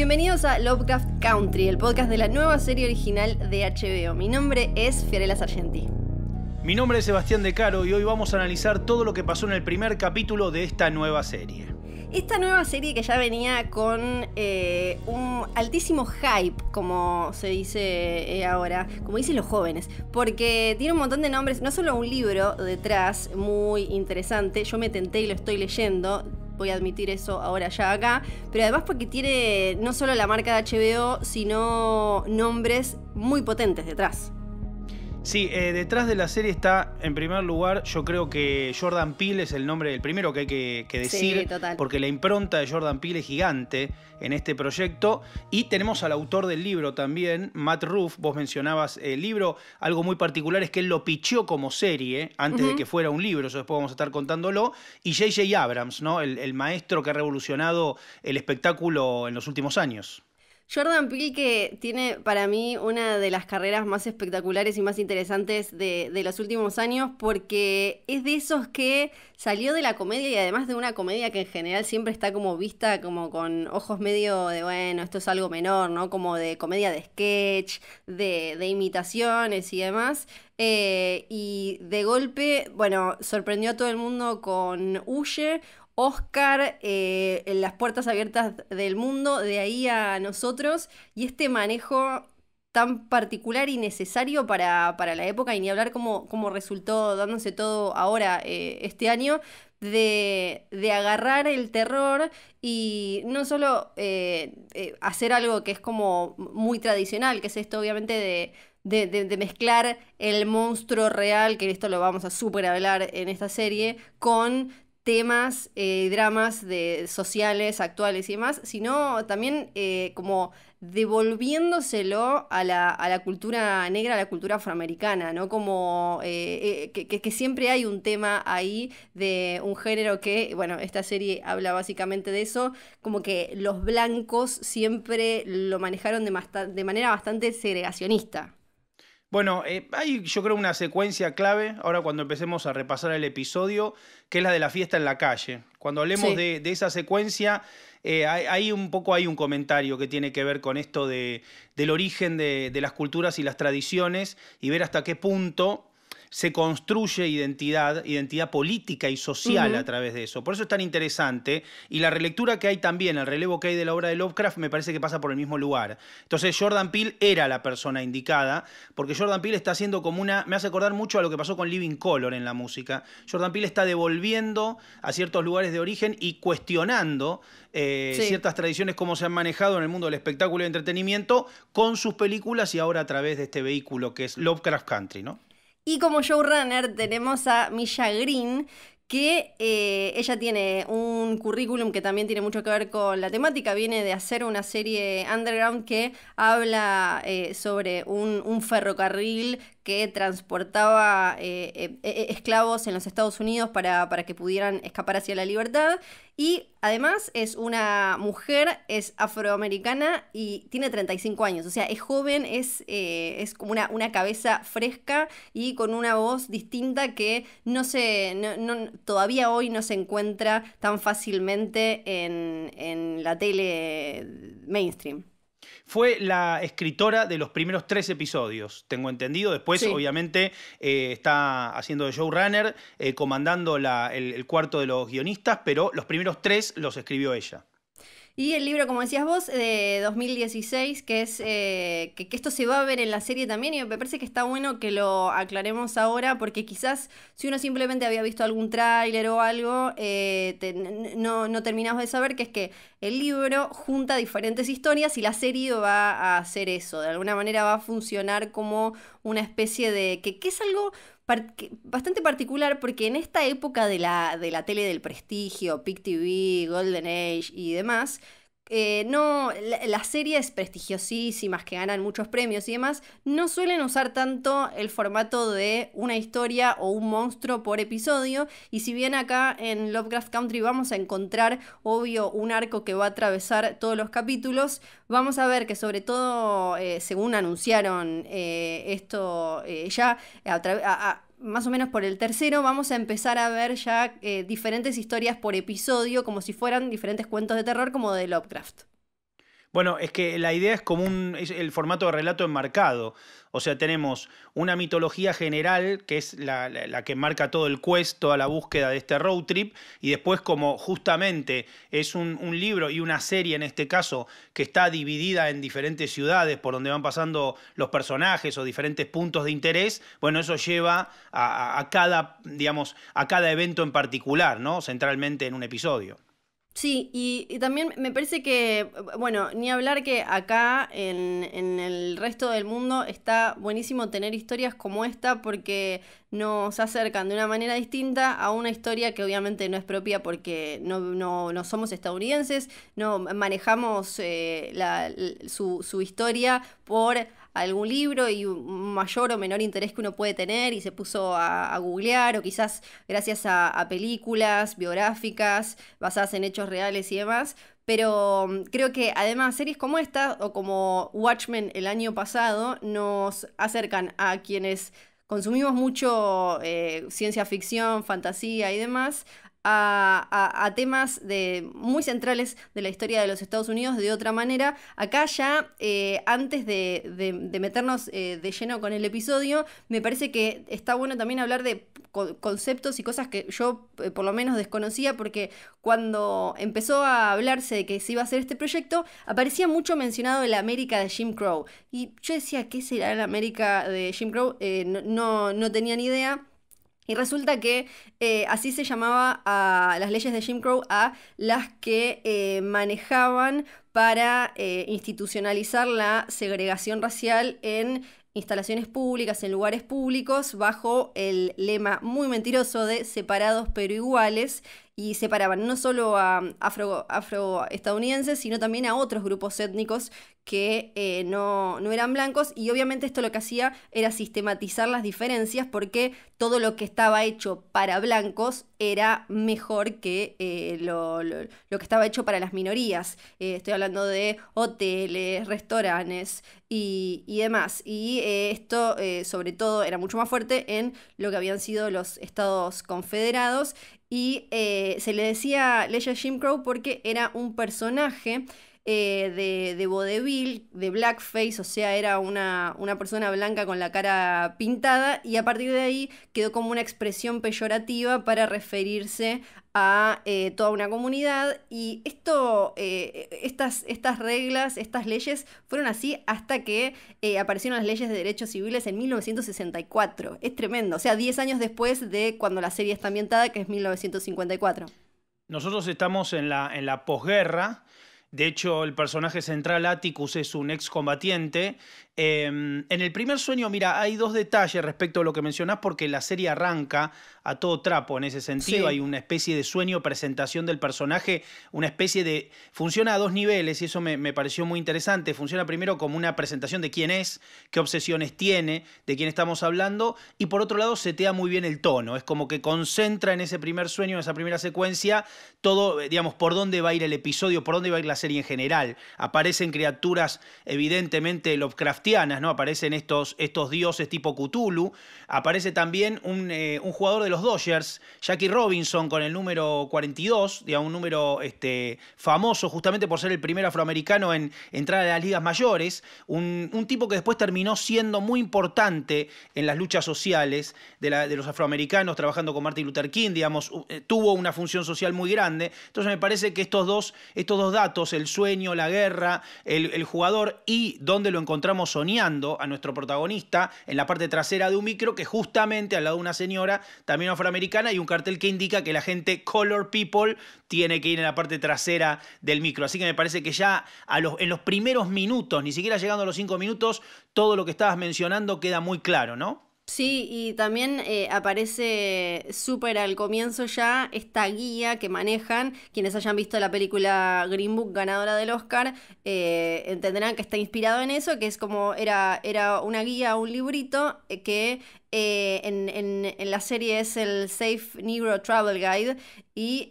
Bienvenidos a Lovecraft Country, el podcast de la nueva serie original de HBO. Mi nombre es Fiorella Sargenti. Mi nombre es Sebastián De Caro y hoy vamos a analizar todo lo que pasó en el primer capítulo de esta nueva serie. Esta nueva serie que ya venía con eh, un altísimo hype, como se dice eh, ahora, como dicen los jóvenes, porque tiene un montón de nombres, no solo un libro detrás muy interesante, yo me tenté y lo estoy leyendo, voy a admitir eso ahora ya acá, pero además porque tiene no solo la marca de HBO, sino nombres muy potentes detrás. Sí, eh, detrás de la serie está, en primer lugar, yo creo que Jordan Peele es el nombre, del primero que hay que, decir, porque la impronta de Jordan Peele es gigante en este proyecto. Y tenemos al autor del libro también, Matt Ruff, vos mencionabas el libro, algo muy particular es que él lo pichó como serie eh, antes de que fuera un libro, eso después vamos a estar contándolo, y JJ Abrams, ¿no? El, el maestro que ha revolucionado el espectáculo en los últimos años. Jordan Peele que tiene para mí una de las carreras más espectaculares y más interesantes de, los últimos años porque es de esos que salió de la comedia y además de una comedia que en general siempre está como vista como con ojos medio de bueno, esto es algo menor, ¿no? Como de comedia de sketch, de, imitaciones y demás. Eh, y de golpe, bueno, sorprendió a todo el mundo con Huye, Oscar, eh, Las Puertas Abiertas del Mundo, de ahí a nosotros, y este manejo tan particular y necesario para, la época, y ni hablar cómo, cómo resultó dándose todo ahora eh, este año, de, agarrar el terror y no solo eh, hacer algo que es como muy tradicional, que es esto obviamente de, mezclar el monstruo real, que esto lo vamos a super hablar en esta serie, con temas, y eh, dramas sociales, actuales y demás, sino también eh, como devolviéndoselo a la, a la, cultura negra, a la cultura afroamericana, ¿no? Como eh, que, siempre hay un tema ahí de un género que, bueno, esta serie habla básicamente de eso, como que los blancos siempre lo manejaron de manera bastante segregacionista. Bueno, eh, hay yo creo una secuencia clave, ahora cuando empecemos a repasar el episodio, que es la de la fiesta en la calle. Cuando hablemos de, esa secuencia, eh, hay, un poco hay un comentario que tiene que ver con esto del origen de las culturas y las tradiciones y ver hasta qué punto se construye identidad, identidad política y social a través de eso. Por eso es tan interesante. Y la relectura que hay también, el relevo que hay de la obra de Lovecraft, me parece que pasa por el mismo lugar. Entonces Jordan Peele era la persona indicada, porque Jordan Peele está haciendo como una... Me hace acordar mucho a lo que pasó con Living Color en la música. Jordan Peele está devolviendo a ciertos lugares de origen y cuestionando eh, ciertas tradiciones, cómo se han manejado en el mundo del espectáculo y entretenimiento con sus películas y ahora a través de este vehículo que es Lovecraft Country, ¿no? Y como showrunner tenemos a Misha Green, que eh, ella tiene un currículum que también tiene mucho que ver con la temática, viene de hacer una serie underground que habla eh, sobre un, ferrocarril que transportaba eh, esclavos en los Estados Unidos para, para que pudieran escapar hacia la libertad y además es una mujer, es afroamericana y tiene 35 años. O sea, es joven, es, es como una, una cabeza fresca y con una voz distinta que no se, todavía hoy no se encuentra tan fácilmente en, la tele mainstream. Fue la escritora de los primeros tres episodios, tengo entendido. Después, obviamente, eh, está haciendo de showrunner, eh, comandando el, cuarto de los guionistas, pero los primeros tres los escribió ella. Y el libro, como decías vos, eh, de 2016, que es eh, que, esto se va a ver en la serie también, y me parece que está bueno que lo aclaremos ahora, porque quizás si uno simplemente había visto algún tráiler o algo, eh, no, no terminamos de saber que es que el libro junta diferentes historias y la serie va a hacer eso. De alguna manera va a funcionar como una especie de. que, que es algo bastante particular porque en esta época de la, de la tele del prestigio, PicTV, TV, Golden Age y demás, eh, no, la, las series prestigiosísimas que ganan muchos premios y demás, no suelen usar tanto el formato de una historia o un monstruo por episodio. Y si bien acá en Lovecraft Country vamos a encontrar, obvio, un arco que va a atravesar todos los capítulos, vamos a ver que sobre todo, eh, según anunciaron eh, esto ya, a, a más o menos por el tercero, vamos a empezar a ver ya eh, diferentes historias por episodio, como si fueran diferentes cuentos de terror como de Lovecraft. Bueno, es que la idea es como el formato de relato enmarcado. O sea, tenemos una mitología general, que es la, que marca todo el quest, toda la búsqueda de este road trip, y después como justamente es un, libro y una serie en este caso, que está dividida en diferentes ciudades por donde van pasando los personajes o diferentes puntos de interés, bueno, eso lleva a, a cada, digamos, a cada evento en particular, ¿no? Centralmente en un episodio. Sí, y, también me parece que, bueno, ni hablar que acá en, en, el resto del mundo está buenísimo tener historias como esta porque nos acercan de una manera distinta a una historia que obviamente no es propia porque no, somos estadounidenses, no manejamos eh, su, su historia por algún libro y un mayor o menor interés que uno puede tener y se puso a, a googlear o quizás gracias a, películas biográficas basadas en hechos reales y demás, pero mm, creo que además series como esta o como Watchmen el año pasado nos acercan a quienes consumimos mucho eh, ciencia ficción, fantasía y demás, a, temas de, muy centrales de la historia de los Estados Unidos de otra manera. Acá ya, eh, antes de, meternos eh, de lleno con el episodio, me parece que está bueno también hablar de conceptos y cosas que yo eh, por lo menos desconocía porque cuando empezó a hablarse de que se iba a hacer este proyecto aparecía mucho mencionado la América de Jim Crow y yo decía ¿qué será la América de Jim Crow? no, no tenía ni idea y resulta que eh, así se llamaba a las leyes de Jim Crow a las que eh, manejaban para eh, institucionalizar la segregación racial en instalaciones públicas, en lugares públicos, bajo el lema muy mentiroso de separados pero iguales y separaban no solo a mm, afro, afroestadounidenses, sino también a otros grupos étnicos que eh, no, no, eran blancos y obviamente esto lo que hacía era sistematizar las diferencias porque todo lo que estaba hecho para blancos era mejor que eh, lo, que estaba hecho para las minorías. Eh, estoy hablando de hoteles, restaurantes, y, demás. Y eh, esto, eh, sobre todo, era mucho más fuerte en lo que habían sido los estados confederados. Y eh, se le decía Leia Jim Crow porque era un personaje de, de vodevil, de blackface, o sea, era una, una, persona blanca con la cara pintada, y a partir de ahí quedó como una expresión peyorativa para referirse a eh, toda una comunidad y esto, eh, estas, estas reglas, estas leyes fueron así hasta que eh, aparecieron las leyes de derechos civiles en 1964. Es tremendo, o sea, 10 años después de cuando la serie está ambientada, que es 1954. Nosotros estamos en la, en la posguerra. De hecho, el personaje central, Atticus, es un excombatiente Em, en el primer sueño, mira, hay dos detalles respecto a lo que mencionás, porque la serie arranca a todo trapo en ese sentido. Hay una especie de sueño, presentación del personaje, una especie de. Funciona a dos niveles, y eso me, pareció muy interesante. Funciona primero como una presentación de quién es, qué obsesiones tiene, de quién estamos hablando, y por otro lado, setea muy bien el tono. Es como que concentra en ese primer sueño, en esa primera secuencia, todo, eh, digamos, por dónde va a ir el episodio, por dónde va a ir la serie en general. Aparecen criaturas, evidentemente, Lovecraft. ¿no? Aparecen estos, estos dioses tipo Cthulhu. Aparece también un, eh, jugador de los Dodgers, Jackie Robinson, con el número 42, digamos, un número este, famoso justamente por ser el primer afroamericano en entrar a las ligas mayores. Un, tipo que después terminó siendo muy importante en las luchas sociales de, los afroamericanos, trabajando con Martin Luther King, digamos, eh, tuvo una función social muy grande. Entonces me parece que estos dos, estos dos datos, el sueño, la guerra, el, el jugador y dónde lo encontramos hoy, soñando a nuestro protagonista en la parte trasera de un micro que justamente al lado de una señora, también afroamericana, y un cartel que indica que la gente color people tiene que ir en la parte trasera del micro. Así que me parece que ya en los primeros minutos, ni siquiera llegando a los cinco minutos, todo lo que estabas mencionando queda muy claro, ¿no? Sí, y también eh, aparece súper al comienzo ya esta guía que manejan. Quienes hayan visto la película Green Book, ganadora del Oscar, eh, entenderán que está inspirado en eso, que es como era, era una guía, un librito eh, que en, en, la serie es el Safe Negro Travel Guide y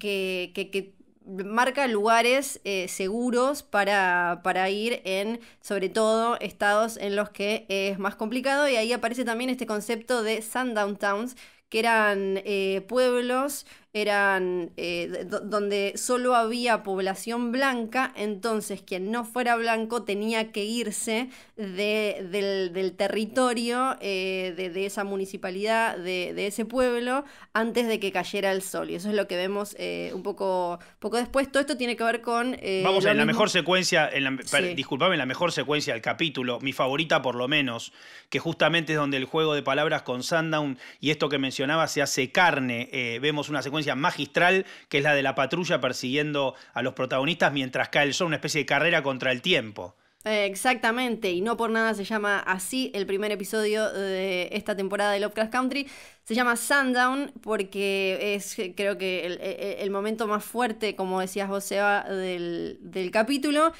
que, que, que, marca lugares eh, seguros para, para, ir en, sobre todo, estados en los que es más complicado. Y ahí aparece también este concepto de sundown towns, que eran eh, pueblos eran eh, donde solo había población blanca, entonces quien no fuera blanco tenía que irse de, del, territorio, eh, de, esa municipalidad, de, ese pueblo, antes de que cayera el sol. Y eso es lo que vemos eh, un poco, poco después. Todo esto tiene que ver con... Vamos, en la mejor secuencia, en la, disculpame, en la mejor secuencia del capítulo, mi favorita por lo menos, que justamente es donde el juego de palabras con sundown y esto que mencionaba se hace carne. vemos una secuencia magistral, que es la de la patrulla persiguiendo a los protagonistas mientras cae el sol, una especie de carrera contra el tiempo. Exactamente, y no por nada se llama así el primer episodio de esta temporada de Lovecraft Country. Se llama Sundown porque es creo que el, momento más fuerte, como decías vos, Seba, del, del capítulo.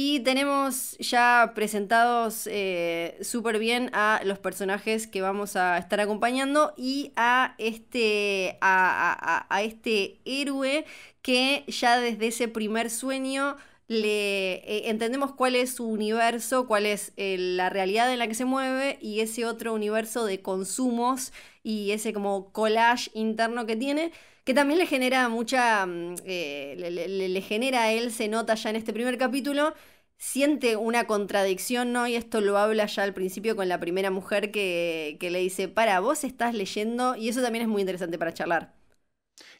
Y tenemos ya presentados eh, súper bien a los personajes que vamos a estar acompañando y a este, a, este héroe que ya desde ese primer sueño le eh, entendemos cuál es su universo, cuál es eh, la realidad en la que se mueve y ese otro universo de consumos y ese como collage interno que tiene que también le genera mucha, mm, eh, le, genera a él, se nota ya en este primer capítulo, siente una contradicción, ¿no? Y esto lo habla ya al principio con la primera mujer que, que le dice, para, vos estás leyendo, y eso también es muy interesante para charlar.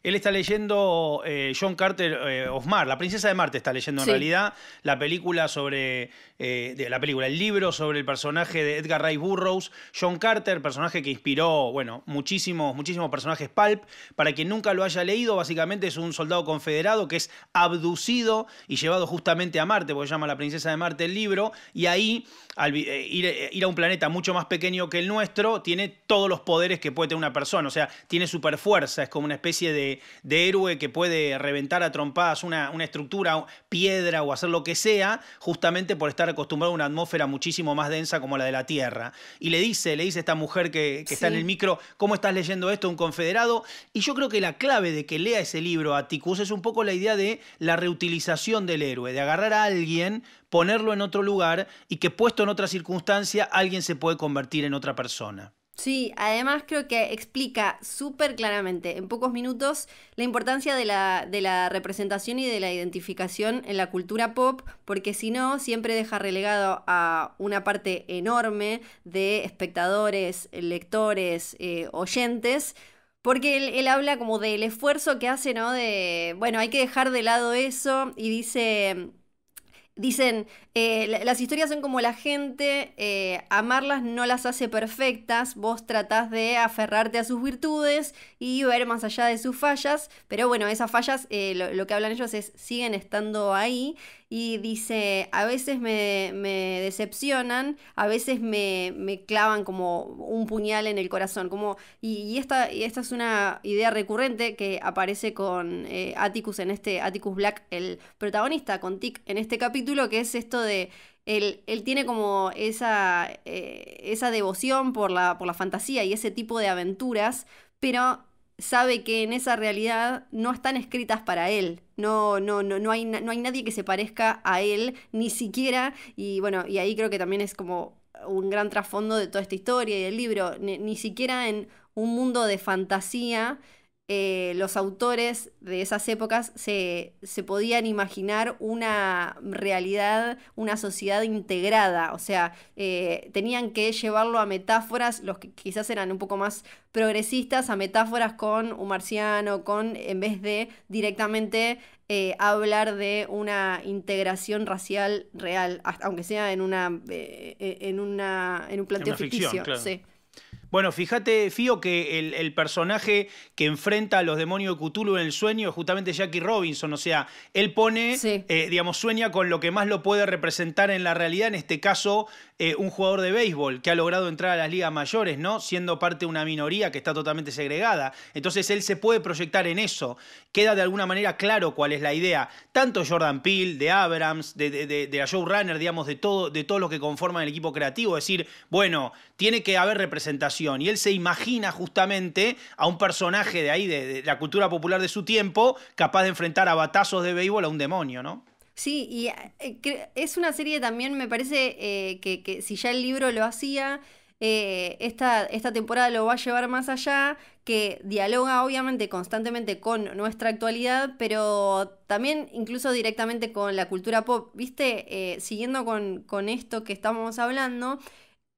Él está leyendo eh, John Carter eh, Osmar La Princesa de Marte está leyendo en realidad la película sobre. Eh, la película, el libro sobre el personaje de Edgar Rice Burroughs, John Carter, personaje que inspiró, bueno, muchísimos, muchísimos personajes Pulp. Para quien nunca lo haya leído, básicamente es un soldado confederado que es abducido y llevado justamente a Marte, porque se llama La Princesa de Marte el libro, y ahí, al ir, ir a un planeta mucho más pequeño que el nuestro, tiene todos los poderes que puede tener una persona. O sea, tiene super es como una especie de de, héroe que puede reventar a trompadas una, estructura, piedra o hacer lo que sea, justamente por estar acostumbrado a una atmósfera muchísimo más densa como la de la Tierra. Y le dice, le dice esta mujer que, está en el micro, ¿cómo estás leyendo esto, un confederado? Y yo creo que la clave de que lea ese libro Atticus es un poco la idea de la reutilización del héroe, de agarrar a alguien, ponerlo en otro lugar y que puesto en otra circunstancia alguien se puede convertir en otra persona. Sí, además creo que explica súper claramente, en pocos minutos, la importancia de la, de la, representación y de la identificación en la cultura pop, porque si no, siempre deja relegado a una parte enorme de espectadores, lectores, eh, oyentes. Porque él, él, habla como del esfuerzo que hace, ¿no? De, bueno, hay que dejar de lado eso y dice, Dicen, eh, las historias son como la gente, eh, amarlas no las hace perfectas, vos tratás de aferrarte a sus virtudes y ver más allá de sus fallas, pero bueno, esas fallas, eh, lo, lo, que hablan ellos es, siguen estando ahí y dice, a veces me, decepcionan, a veces me, clavan como un puñal en el corazón, como, y, esta, esta es una idea recurrente que aparece con eh, Atticus en este, Atticus Black, el protagonista, con Tic en este capítulo, que es esto de él, él, tiene como esa, eh, esa devoción por la, por la fantasía y ese tipo de aventuras, pero sabe que en esa realidad no están escritas para él. No, no, no, no, hay, no hay nadie que se parezca a él, ni siquiera. Y bueno, y ahí creo que también es como un gran trasfondo de toda esta historia y del libro. ni siquiera en un mundo de fantasía eh, los autores de esas épocas se, se, podían imaginar una realidad, una sociedad integrada, o sea, eh, tenían que llevarlo a metáforas, los que quizás eran un poco más progresistas, a metáforas con un marciano, con, en vez de directamente eh, hablar de una integración racial real, aunque sea en una, en una en un planteo ficticio. Bueno, fíjate, Fío, que el, personaje que enfrenta a los demonios de Cthulhu en el sueño es justamente Jackie Robinson. O sea, él pone, eh, digamos, sueña con lo que más lo puede representar en la realidad, en este caso, eh, un jugador de béisbol que ha logrado entrar a las ligas mayores, ¿no? Siendo parte de una minoría que está totalmente segregada. Entonces él se puede proyectar en eso. Queda de alguna manera claro cuál es la idea. Tanto Jordan Peele, de Abrams, de, de, de, de digamos, de, todo, de todos los que conforman el equipo creativo. Es decir, bueno, tiene que haber representación. Y él se imagina justamente a un personaje de ahí, de, de la cultura popular de su tiempo, capaz de enfrentar a batazos de béisbol a un demonio, ¿no? Sí, y ah, eh, es una serie también, me parece eh, que, si ya el libro lo hacía, eh, esta, esta temporada lo va a llevar más allá, que dialoga obviamente constantemente con nuestra actualidad, pero también incluso directamente con la cultura pop. Viste, siguiendo con, esto que estamos hablando,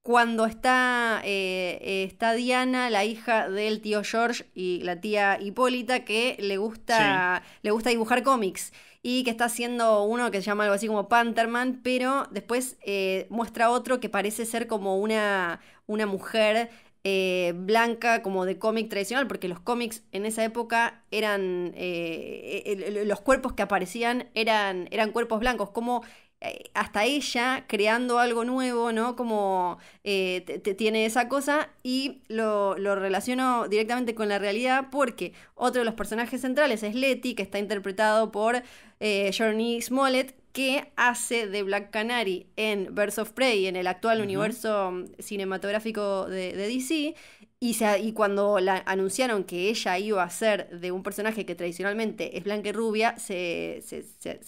cuando está, está Diana, la hija del tío George y la tía Hipólita, que le gusta, le gusta dibujar cómics y que está haciendo uno que se llama algo así como Pantherman, pero después eh, muestra otro que parece ser como una, una mujer eh, blanca como de cómic tradicional, porque los cómics en esa época eran, eh, e, e, los cuerpos que aparecían eran, eran cuerpos blancos, como eh, hasta ella creando algo nuevo, ¿no? Como eh, tiene esa cosa y lo, relaciono directamente con la realidad porque otro de los personajes centrales es Letty, que está interpretado por eh, Journey Smollett, que hace de Black Canary en Birds of Prey, en el actual universo cinematográfico de, de DC. Y, cuando la, anunciaron que ella iba a ser de un personaje que tradicionalmente es blanca y rubia, se,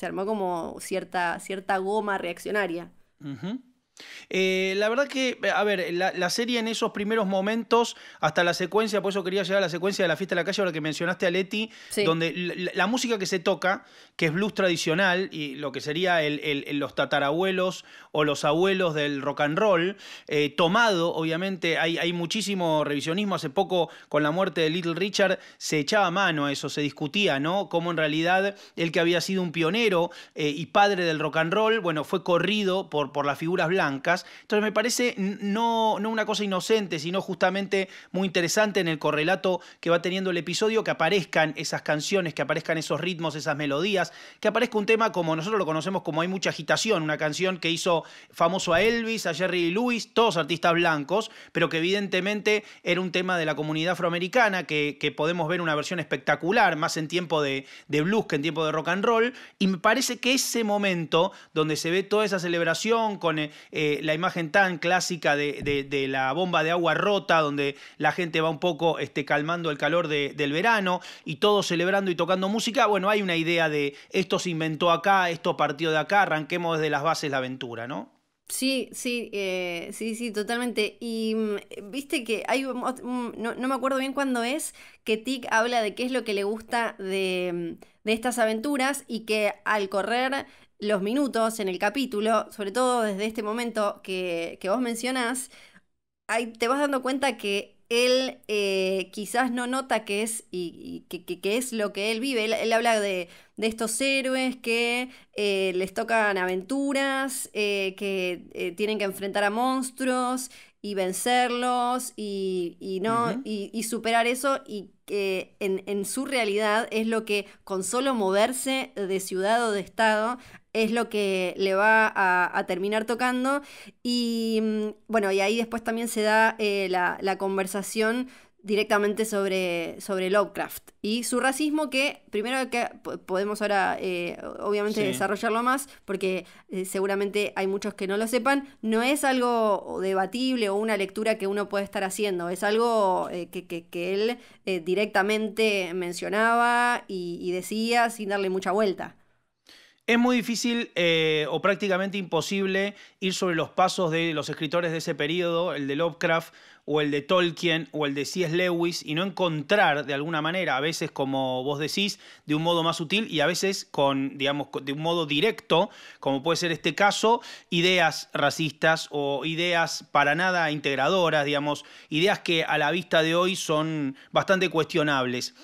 armó como cierta, cierta goma reaccionaria. Eh, la verdad que, eh, a ver, la, serie en esos primeros momentos, hasta la secuencia, por eso quería llegar a la secuencia de la fiesta de la calle, ahora que mencionaste a Leti, donde la, música que se toca, que es blues tradicional, y lo que sería el, los tatarabuelos o los abuelos del rock and roll, eh, tomado, obviamente, hay, hay, muchísimo revisionismo. Hace poco, con la muerte de Little Richard, se echaba mano a eso, se discutía, ¿no? Cómo en realidad el que había sido un pionero y padre del rock and roll, bueno, fue corrido por, por las figuras blancas entonces me parece no, no una cosa inocente, sino justamente muy interesante en el correlato que va teniendo el episodio, que aparezcan esas canciones, que aparezcan esos ritmos, esas melodías, que aparezca un tema como nosotros lo conocemos como hay mucha agitación, una canción que hizo famoso a Elvis, a Jerry Lewis, todos artistas blancos, pero que evidentemente era un tema de la comunidad afroamericana, que, podemos ver una versión espectacular, más en tiempo de, de blues que en tiempo de rock and roll, y me parece que ese momento donde se ve toda esa celebración con eh, eh, la imagen tan clásica de, la bomba de agua rota, donde la gente va un poco este, calmando el calor del verano y todos celebrando y tocando música. Bueno, hay una idea de esto se inventó acá, esto partió de acá, arranquemos desde las bases la aventura, ¿no? Sí, sí, eh, sí, sí, totalmente. Y mm, viste que hay, no, me acuerdo bien cuándo es, que Tic habla de qué es lo que le gusta de, mm, de estas aventuras y que al correr los minutos en el capítulo, sobre todo desde este momento que, que vos mencionás, ahí te vas dando cuenta que él eh, quizás no nota qué es y, que, es lo que él vive. Él, habla de, estos héroes que eh, les tocan aventuras, eh, que tienen que enfrentar a monstruos y vencerlos y, y no, y, superar eso y que en, su realidad es lo que con solo moverse de ciudad o de estado es lo que le va a, terminar tocando y mm, bueno, y ahí después también se da eh, la, la conversación directamente sobre, sobre Lovecraft y su racismo que primero que podemos ahora eh, obviamente desarrollarlo más porque eh, seguramente hay muchos que no lo sepan, no es algo debatible o una lectura que uno puede estar haciendo, es algo eh, que, que, él directamente mencionaba y decía sin darle mucha vuelta. Es muy difícil eh, o prácticamente imposible ir sobre los pasos de los escritores de ese periodo, el de Lovecraft o el de Tolkien o el de C.S. Lewis, y no encontrar de alguna manera, a veces como vos decís, de un modo más sutil y a veces con, digamos, de un modo directo, como puede ser este caso, ideas racistas o ideas para nada integradoras, digamos, ideas que a la vista de hoy son bastante cuestionables.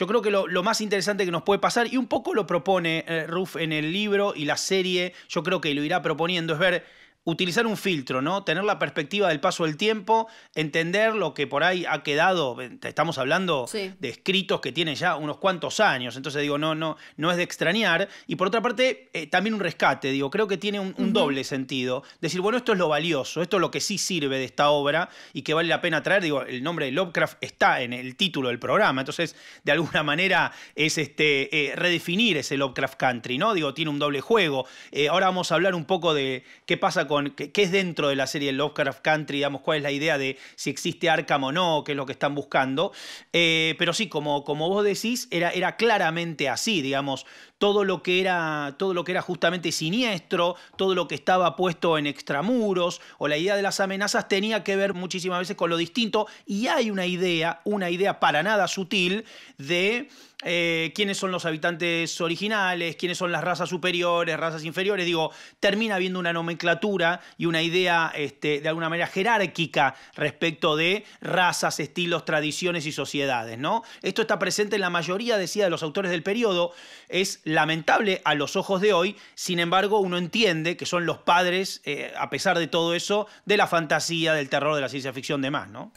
Yo creo que lo, más interesante que nos puede pasar, y un poco lo propone eh, Ruff en el libro y la serie, yo creo que lo irá proponiendo, es ver utilizar un filtro, ¿no? Tener la perspectiva del paso del tiempo, entender lo que por ahí ha quedado, estamos hablando de escritos que tiene ya unos cuantos años, entonces digo, no, no, no es de extrañar. Y por otra parte, eh, también un rescate, digo, creo que tiene un, doble sentido. Decir, bueno, esto es lo valioso, esto es lo que sí sirve de esta obra y que vale la pena traer, digo, el nombre de Lovecraft está en el título del programa, entonces de alguna manera es este, eh, redefinir ese Lovecraft Country, ¿no? Digo, tiene un doble juego. Eh, ahora vamos a hablar un poco de qué pasa con con qué, es dentro de la serie Lovecraft Country, digamos, cuál es la idea de si existe Arkham o no, qué es lo que están buscando. Eh, pero sí, como, como vos decís, era, era claramente así, digamos, todo lo que era, todo lo que era justamente siniestro, todo lo que estaba puesto en extramuros o la idea de las amenazas tenía que ver muchísimas veces con lo distinto y hay una idea, una idea para nada sutil de eh, quiénes son los habitantes originales, quiénes son las razas superiores, razas inferiores. Digo, termina habiendo una nomenclatura y una idea este, de alguna manera jerárquica respecto de razas, estilos, tradiciones y sociedades. ¿no? Esto está presente en la mayoría, decía, de los autores del periodo. Es lamentable a los ojos de hoy, sin embargo uno entiende que son los padres, eh, a pesar de todo eso, de la fantasía, del terror, de la ciencia ficción, demás, ¿no?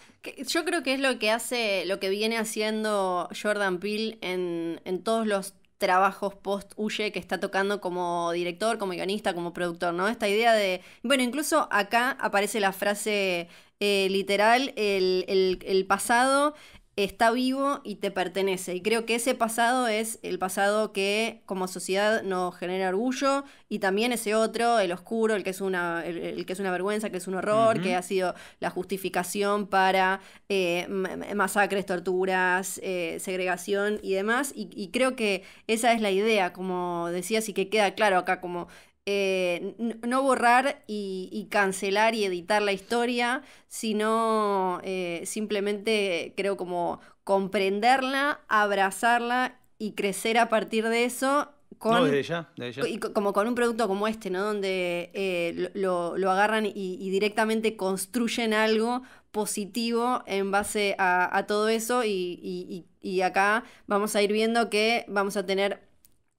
Yo creo que es lo que hace, lo que viene haciendo Jordan Peele en, todos los trabajos post uye que está tocando como director, como guionista, como productor, ¿no? Esta idea de. Bueno, incluso acá aparece la frase eh, literal: el pasado está vivo y te pertenece. Y creo que ese pasado es el pasado que como sociedad nos genera orgullo y también ese otro, el oscuro, el que es una, el, que es una vergüenza, que es un horror, que ha sido la justificación para eh, masacres, torturas, eh, segregación y demás. Y, y, creo que esa es la idea, como decías, y que queda claro acá como eh, no borrar y, cancelar y editar la historia, sino eh, simplemente creo como comprenderla, abrazarla y crecer a partir de eso. Con, no, como con un producto como este, ¿no? Donde eh, lo, agarran y, directamente construyen algo positivo en base a, todo eso y, y acá vamos a ir viendo que vamos a tener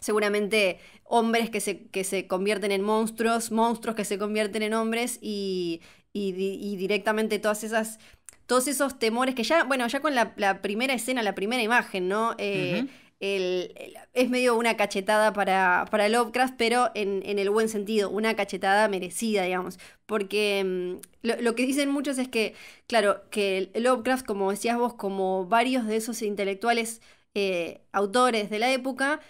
seguramente hombres que se, que se convierten en monstruos, monstruos que se convierten en hombres y, y, directamente todas esas todos esos temores que ya, bueno, ya con la, primera escena, la primera imagen, ¿no? Eh, es medio una cachetada para, para Lovecraft, pero en, en, el buen sentido, una cachetada merecida, digamos. Porque mm, lo, que dicen muchos es que, claro, que Lovecraft, como decías vos, como varios de esos intelectuales eh, autores de la época,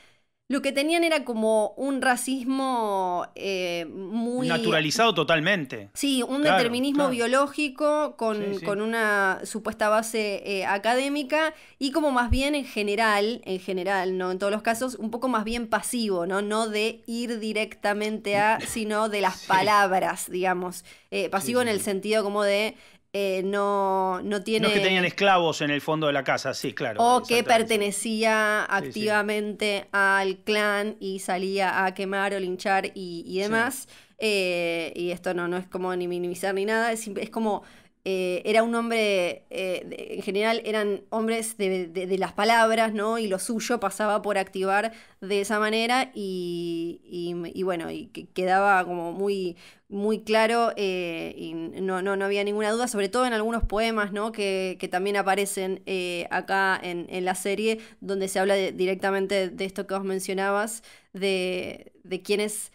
lo que tenían era como un racismo eh, muy... Naturalizado totalmente. Sí, un determinismo biológico con, una supuesta base eh, académica y como más bien en general, en general, no en todos los casos, un poco más bien pasivo, ¿no? No de ir directamente a, sino de las palabras, digamos. Eh, pasivo en el sentido como de eh, no, no tiene... No que tenían esclavos en el fondo de la casa, sí, claro. O que pertenecía activamente al clan y salía a quemar o linchar y, demás. Eh, y esto no, no es como ni minimizar ni nada, es, es como eh, era un hombre, eh, en general eran hombres de, las palabras, ¿no? Y lo suyo pasaba por activar de esa manera y, y, y bueno, quedaba como muy, muy claro eh, y no, había ninguna duda, sobre todo en algunos poemas, ¿no? Que, también aparecen acá en, la serie, donde se habla directamente de esto que vos mencionabas, de, de quiénes,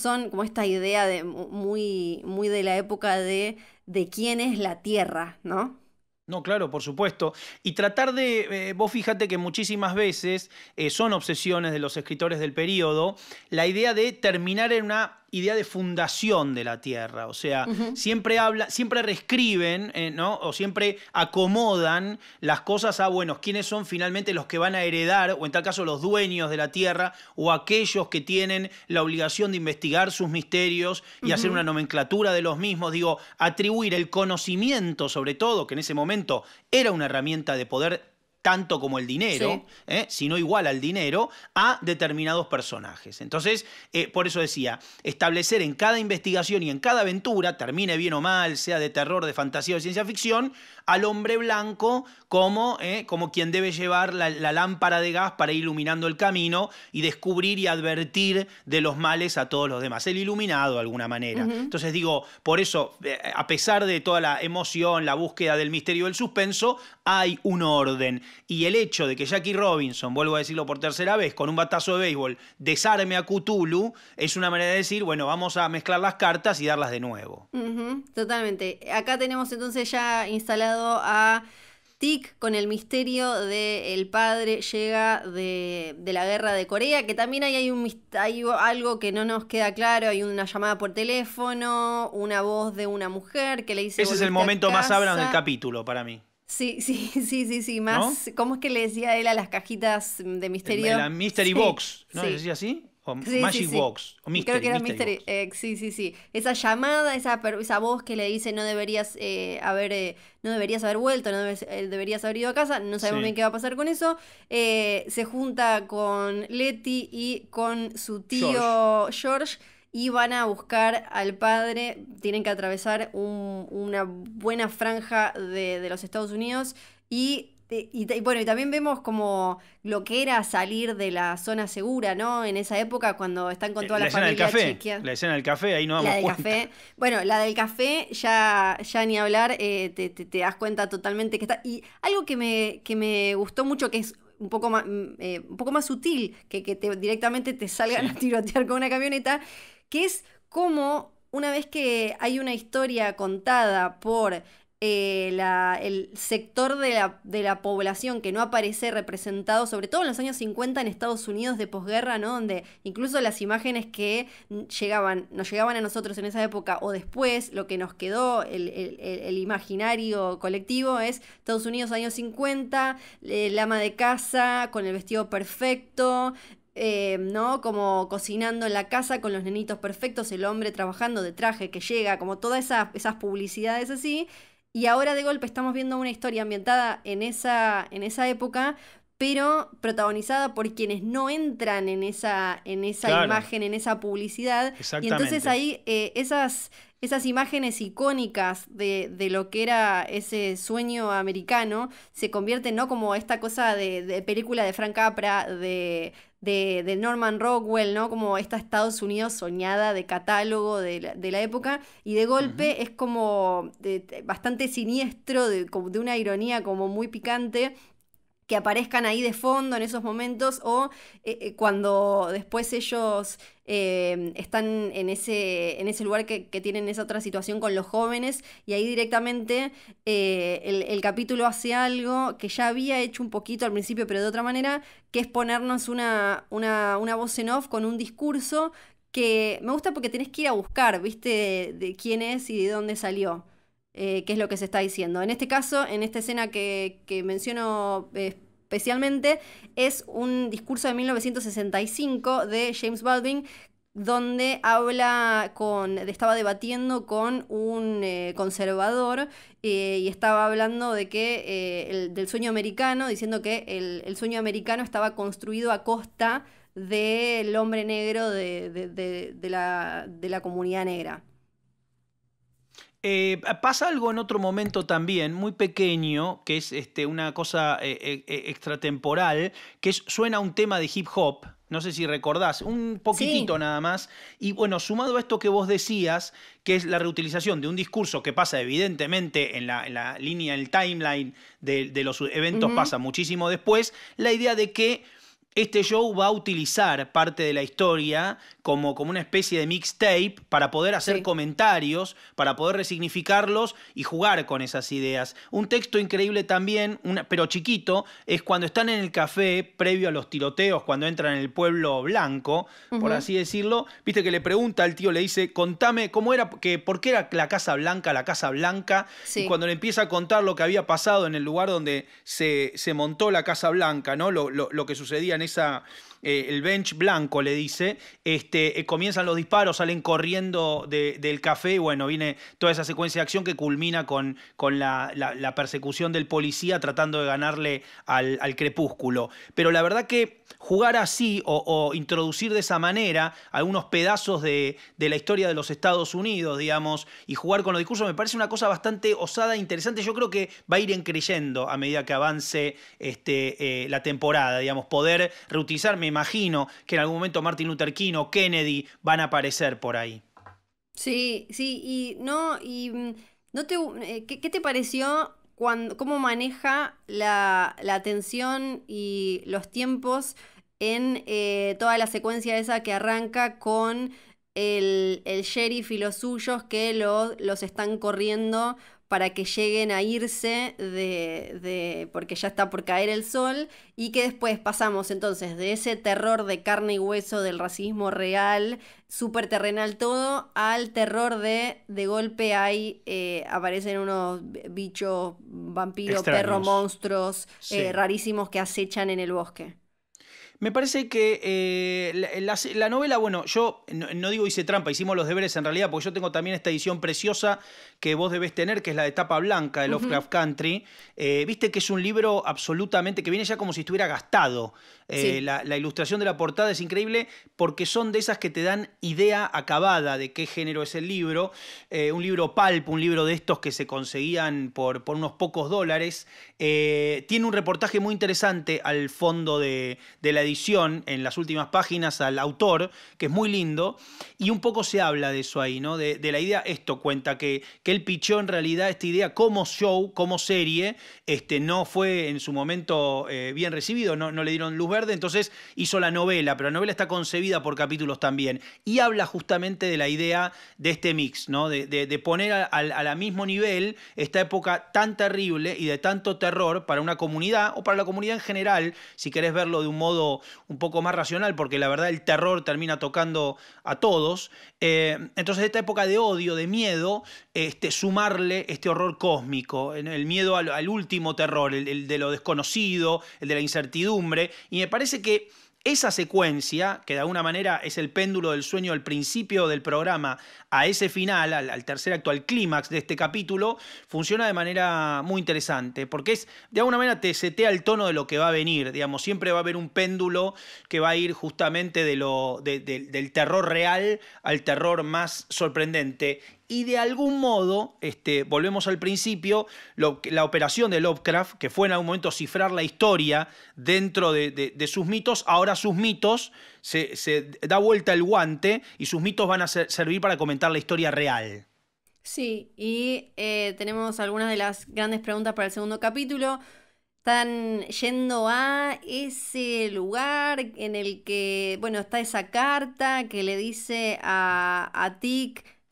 son, como esta idea de, muy, muy de la época de de quién es la Tierra, ¿no? No, claro, por supuesto. Y tratar de, eh, vos fíjate que muchísimas veces eh, son obsesiones de los escritores del periodo, la idea de terminar en una idea de fundación de la Tierra. O sea, siempre habla, siempre reescriben, eh, ¿no? O siempre acomodan las cosas a, bueno, quiénes son finalmente los que van a heredar, o en tal caso los dueños de la Tierra, o aquellos que tienen la obligación de investigar sus misterios y hacer una nomenclatura de los mismos. Digo, atribuir el conocimiento, sobre todo, que en ese momento era una herramienta de poder tanto como el dinero, ¿eh? sino igual al dinero, a determinados personajes. Entonces, eh, por eso decía, establecer en cada investigación y en cada aventura, termine bien o mal, sea de terror, de fantasía o de ciencia ficción, al hombre blanco como, ¿eh? como quien debe llevar la, lámpara de gas para ir iluminando el camino y descubrir y advertir de los males a todos los demás. El iluminado, de alguna manera. Entonces, digo, por eso, a pesar de toda la emoción, la búsqueda del misterio, del suspenso, hay un orden y el hecho de que Jackie Robinson, vuelvo a decirlo por tercera vez, con un batazo de béisbol, desarme a Cthulhu, es una manera de decir, bueno, vamos a mezclar las cartas y darlas de nuevo. totalmente. Acá tenemos entonces ya instalado a Tic con el misterio del el padre llega de, la guerra de Corea, que también ahí hay, un, algo que no nos queda claro, hay una llamada por teléfono, una voz de una mujer que le dice... Ese es el momento más abra del capítulo para mí. Sí, sí, sí, sí, sí. Más, ¿cómo es que le decía él a las cajitas de misterio? La Mystery Box, ¿no? ¿Le decía así? O Magic Box. O Mystery, Creo que era Mystery. Eh, sí, sí, sí. Esa llamada, esa, esa voz que le dice no deberías eh, haber, eh, no deberías haber vuelto, no deberías haber ido a casa. No sabemos bien qué va a pasar con eso. se junta con Letty y con su tío George y van a buscar al padre, tienen que atravesar una buena franja de, los Estados Unidos y... bueno, y también vemos como lo que era salir de la zona segura, ¿no? En esa época cuando están con eh, toda la, la escena del café, La escena del café, ahí no vamos. la Café. Bueno, la del café, ya, ya ni hablar, eh, te, te, das cuenta totalmente que está... Y algo que me, que me gustó mucho, que es un poco más, mm, eh, un poco más sutil, que, que directamente te salgan a tirotear con una camioneta, que es como una vez que hay una historia contada por eh, el sector de la, población que no aparece representado, sobre todo en los años 50 en Estados Unidos de posguerra, ¿no? Donde incluso las imágenes que llegaban, nos llegaban a nosotros en esa época o después, lo que nos quedó el, imaginario colectivo es Estados Unidos años 50, el ama de casa con el vestido perfecto, eh, ¿no? Como cocinando en la casa con los nenitos perfectos, el hombre trabajando de traje que llega, como todas esas, esas publicidades así. Y ahora de golpe estamos viendo una historia ambientada en esa, en esa época, pero protagonizada por quienes no entran en esa, en esa imagen, en esa publicidad. Y entonces ahí eh, esas, esas imágenes icónicas de, de, lo que era ese sueño americano se convierten, ¿no? Como esta cosa de, película de Frank Capra, de, de, Norman Rockwell, ¿no? Como esta Estados Unidos soñada de catálogo de la, época, y de golpe es como de, eh, bastante siniestro, de, de una ironía como muy picante, que aparezcan ahí de fondo en esos momentos o eh, eh, cuando después ellos em, están en ese, en ese lugar que, tienen esa otra situación con los jóvenes y ahí directamente eh, el, capítulo hace algo que ya había hecho un poquito al principio pero de otra manera, que es ponernos una, una, una voz en off con un discurso que me gusta porque tenés que ir a buscar, viste, de quién es y de dónde salió. Eh, qué es lo que se está diciendo. En este caso, en esta escena que, menciono eh, especialmente, es un discurso de 1965 de James Baldwin donde habla con, estaba debatiendo con un eh, conservador y estaba hablando de que, el, del sueño americano, diciendo que el, sueño americano estaba construido a costa del hombre negro de, la comunidad negra. Eh, pasa algo en otro momento también, muy pequeño, que es este, una cosa eh, eh, extratemporal, que suena suena un tema de hip hop, no sé si recordás, un poquitito nada más. Y bueno, sumado a esto que vos decías, que es la reutilización de un discurso que pasa evidentemente en la, en línea, el timeline de, los eventos, pasa muchísimo después, la idea de que este show va a utilizar parte de la historia como, una especie de mixtape para poder hacer comentarios, para poder resignificarlos y jugar con esas ideas. Un texto increíble también, pero chiquito, es cuando están en el café previo a los tiroteos, cuando entran en el pueblo blanco, por así decirlo, viste que le pregunta al tío, le dice, contame cómo era, que, por qué era la Casa Blanca, la Casa Blanca, y cuando le empieza a contar lo que había pasado en el lugar donde se, se montó la Casa Blanca, ¿no? Lo, lo, lo que sucedía en esa eh, el bench blanco le dice, este, eh, comienzan los disparos, salen corriendo del café, y bueno, viene toda esa secuencia de acción que culmina con, con la, persecución del policía tratando de ganarle al, crepúsculo. Pero la verdad que jugar así o, introducir de esa manera algunos pedazos de, la historia de los Estados Unidos, digamos, y jugar con los discursos, me parece una cosa bastante osada e interesante. Yo creo que va a ir creyendo a medida que avance este, eh, la temporada, digamos, poder reutilizar imagino que en algún momento Martin Luther King o Kennedy van a aparecer por ahí. Sí, sí, y no, y mm, no te, eh, ¿qué, te pareció cuando, cómo maneja la, la atención y los tiempos en eh, toda la secuencia esa que arranca con el, sheriff y los suyos que los, los están corriendo para que lleguen a irse de, de, porque ya está por caer el sol y que después pasamos entonces de ese terror de carne y hueso del racismo real, superterrenal terrenal todo, al terror de de golpe hay, eh, aparecen unos bichos, vampiros, perros, monstruos eh, rarísimos que acechan en el bosque. Me parece que eh, eh, la, novela, bueno, yo no, digo hice trampa, hicimos los deberes en realidad, porque yo tengo también esta edición preciosa que vos debes tener, que es la de tapa blanca de Lovecraft Country. Eh, viste que es un libro absolutamente que viene ya como si estuviera gastado. la, ilustración de la portada es increíble porque son de esas que te dan idea acabada de qué género es el libro. un libro palp, un libro de estos que se conseguían por, por unos pocos dólares. tiene un reportaje muy interesante al fondo de la edición en las últimas páginas al autor, que es muy lindo, y un poco se habla de eso ahí, ¿no? De, la idea, esto cuenta que, que él pichó en realidad esta idea como show, como serie, este, no fue en su momento eh, bien recibido, no, le dieron luz verde, entonces hizo la novela, pero la novela está concebida por capítulos también, y habla justamente de la idea de este mix, ¿no? De, poner al, al mismo nivel esta época tan terrible y de tanto terror para una comunidad o para la comunidad en general, si querés verlo de un modo un poco más racional, porque la verdad el terror termina tocando a todos. Eh, entonces, esta época de odio, de miedo, este, sumarle este horror cósmico, el miedo al, último terror, el de lo desconocido, el de la incertidumbre, y me parece que esa secuencia, que de alguna manera es el péndulo del sueño al principio del programa, a ese final, al, tercer acto, al clímax de este capítulo, funciona de manera muy interesante, porque es, de alguna manera te setea el tono de lo que va a venir, digamos, siempre va a haber un péndulo que va a ir justamente de lo, del terror real al terror más sorprendente y de algún modo, este, volvemos al principio, la operación de Lovecraft, que fue en algún momento cifrar la historia dentro de, sus mitos, ahora sus mitos se, da vuelta el guante y sus mitos van a servir para comentar la historia real. Sí, y eh, tenemos algunas de las grandes preguntas para el segundo capítulo están yendo a ese lugar en el que, bueno, está esa carta que le dice a, a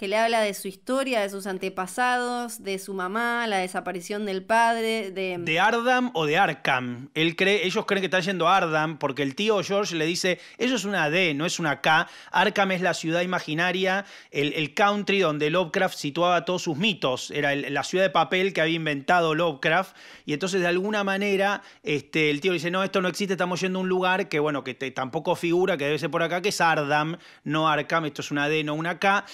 que le habla de su historia, de sus antepasados, de su mamá, la desaparición del padre, de... ¿De Ardam o de Arkham? Él ellos creen que está yendo a Ardam porque el tío George le dice, eso es una D, no es una K. Arkham es la ciudad imaginaria, el, country donde Lovecraft situaba todos sus mitos. Era la ciudad de papel que había inventado Lovecraft. Y entonces de alguna manera este, el tío dice, no, esto no existe, estamos yendo a un lugar que, bueno, que tampoco figura, que debe ser por acá, que es Ardam, no Arkham, esto es una D, no una K.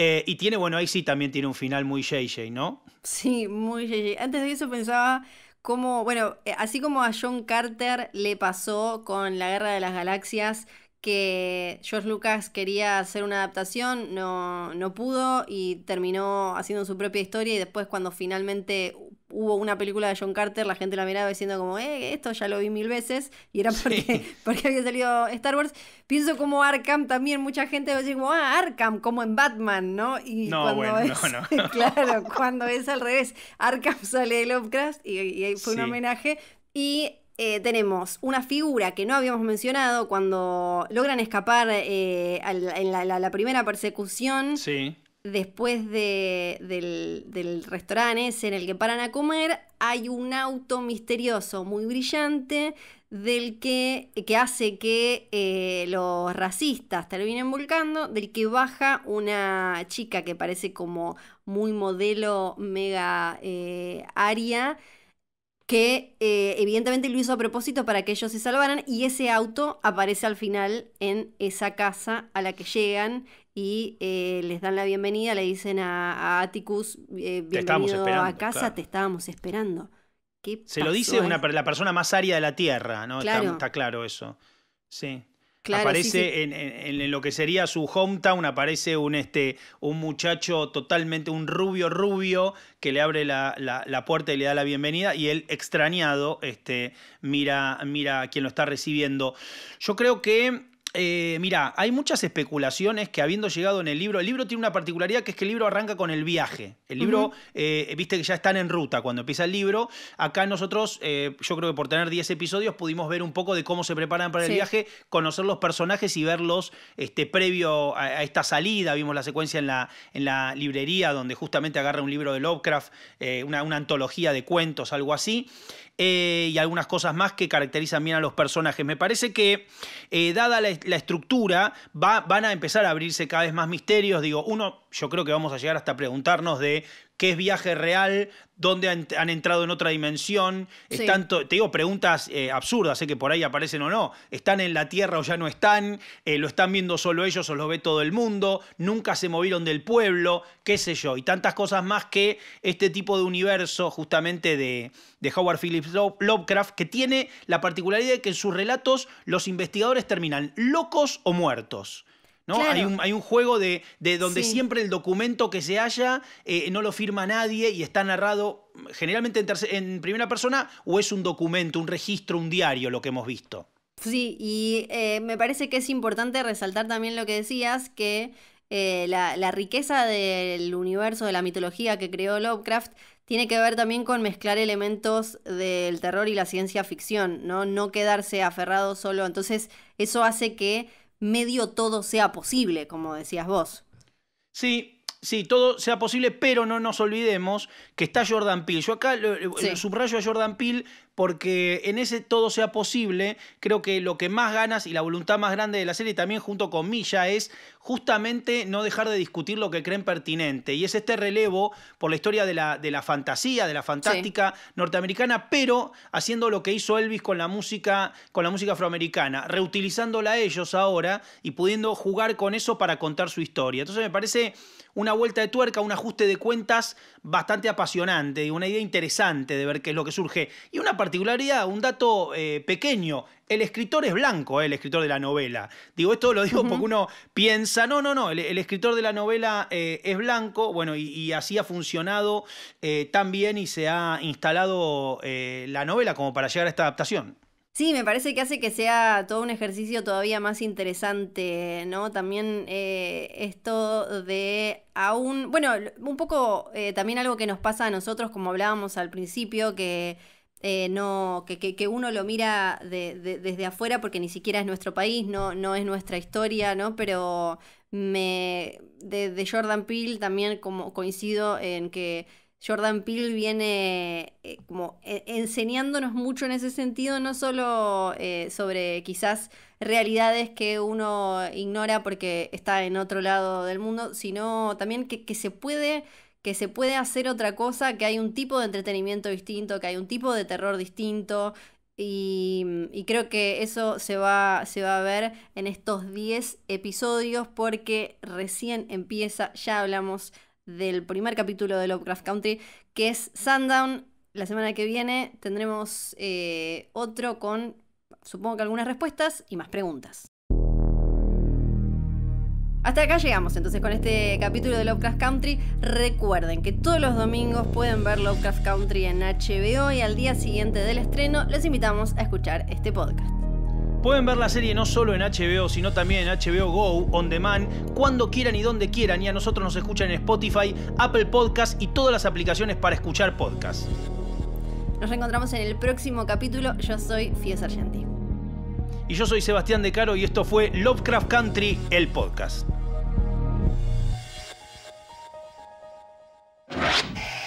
Eh, eh, y tiene, bueno, ahí sí también tiene un final muy JJ, ¿no? Sí, muy JJ. Antes de eso pensaba como, bueno, eh, así como a John Carter le pasó con la Guerra de las Galaxias, que George Lucas quería hacer una adaptación, no, no pudo y terminó haciendo su propia historia y después cuando finalmente hubo una película de John Carter, la gente la miraba diciendo como, eh, esto ya lo vi mil veces, y era porque, porque había salido Star Wars. Pienso como Arkham también, mucha gente va a decir como, ah, Arkham, como en Batman, ¿no? Y no, cuando no, no. claro, cuando es al revés, Arkham sale de Lovecraft y, ahí fue un homenaje. Y eh, tenemos una figura que no habíamos mencionado cuando logran escapar eh, en la, primera persecución. Sí después del, restaurante en el que paran a comer, hay un auto misterioso muy brillante del que, hace que eh, los racistas terminen volcando, del que baja una chica que parece como muy modelo mega eh, aria que eh, evidentemente lo hizo a propósito para que ellos se salvaran y ese auto aparece al final en esa casa a la que llegan y eh, les dan la bienvenida, le dicen a, Atticus, eh, bienvenido a casa, te estábamos esperando. ¿Qué Se lo dice una, eh? la persona más aria de la Tierra, ¿no? Está, claro eso. Sí. aparece En, lo que sería su hometown, aparece un, este, un muchacho totalmente, un rubio rubio, que le abre la, puerta y le da la bienvenida, y él, extrañado, este, mira, mira a quien lo está recibiendo. Yo creo que eh, mira, hay muchas especulaciones que habiendo llegado en el libro, el libro tiene una particularidad que es que el libro arranca con el viaje. El libro, eh, viste que ya están en ruta cuando empieza el libro. Acá nosotros, eh, yo creo que por tener 10 episodios, pudimos ver un poco de cómo se preparan para el viaje, conocer los personajes y verlos este, previo a, esta salida. Vimos la secuencia en la, librería donde justamente agarra un libro de Lovecraft, una antología de cuentos, algo así. Eh, y algunas cosas más que caracterizan bien a los personajes. Me parece que, eh, dada la, estructura, van a empezar a abrirse cada vez más misterios. Digo, uno, yo creo que vamos a llegar hasta preguntarnos de qué es viaje real, dónde han, entrado en otra dimensión. te digo, preguntas eh, absurdas, sé que por ahí aparecen o no. ¿Están en la Tierra o ya no están? Eh, ¿Lo están viendo solo ellos o lo ve todo el mundo? ¿Nunca se movieron del pueblo? ¿Qué sé yo? Y tantas cosas más que este tipo de universo justamente de, de Howard Phillips Lovecraft, que tiene la particularidad de que en sus relatos los investigadores terminan locos o muertos. ¿no? Hay, un, juego de, donde siempre el documento que se halla eh, no lo firma nadie y está narrado generalmente en, primera persona o es un documento, un registro, un diario lo que hemos visto. Sí, y eh, me parece que es importante resaltar también lo que decías, que eh, la, la riqueza del universo, de la mitología que creó Lovecraft, tiene que ver también con mezclar elementos del terror y la ciencia ficción, ¿no? No quedarse aferrado solo. Entonces, eso hace que medio todo sea posible, como decías vos. Sí, sí, todo sea posible, pero no nos olvidemos que está Jordan Peele. Yo acá el subrayo a Jordan Peele porque en ese todo sea posible, creo que lo que más ganas y la voluntad más grande de la serie también junto con Milla es justamente no dejar de discutir lo que creen pertinente. Y es este relevo por la historia de la, de la fantasía, de la fantástica norteamericana, pero haciendo lo que hizo Elvis con la música, con la música afroamericana, reutilizándola ellos ahora y pudiendo jugar con eso para contar su historia. Entonces me parece una vuelta de tuerca, un ajuste de cuentas bastante apasionante, y una idea interesante de ver qué es lo que surge. Y una particularidad, un dato eh, pequeño. El escritor es blanco, eh, el escritor de la novela. Digo, esto lo digo porque uno piensa, no, no, no, el, escritor de la novela eh, es blanco, bueno, y, así ha funcionado tan bien y se ha instalado la novela como para llegar a esta adaptación. Sí, me parece que hace que sea todo un ejercicio todavía más interesante, ¿no? También esto de aún, bueno, un poco también algo que nos pasa a nosotros, como hablábamos al principio, que eh, no, que, uno lo mira desde afuera porque ni siquiera es nuestro país, no, es nuestra historia, ¿no? Pero me, de, Jordan Peele también como coincido en que Jordan Peele viene eh, como e, enseñándonos mucho en ese sentido, no solo eh, sobre quizás realidades que uno ignora porque está en otro lado del mundo, sino también que se puede que se puede hacer otra cosa, que hay un tipo de entretenimiento distinto, que hay un tipo de terror distinto. Y, mm, creo que eso se va, se va a ver en estos 10 episodios porque recién empieza, ya hablamos del primer capítulo de Lovecraft Country, que es Sundown. La semana que viene tendremos eh, otro con, supongo que algunas respuestas y más preguntas. Hasta acá llegamos entonces con este capítulo de Lovecraft Country. Recuerden que todos los domingos pueden ver Lovecraft Country en HBO y al día siguiente del estreno les invitamos a escuchar este podcast. Pueden ver la serie no solo en HBO, sino también en HBO Go, On Demand, cuando quieran y donde quieran. Y a nosotros nos escuchan en Spotify, Apple Podcasts y todas las aplicaciones para escuchar podcasts. Nos reencontramos en el próximo capítulo. Yo soy Fies Argentino. Y yo soy Sebastián De Caro y esto fue Lovecraft Country, el podcast. you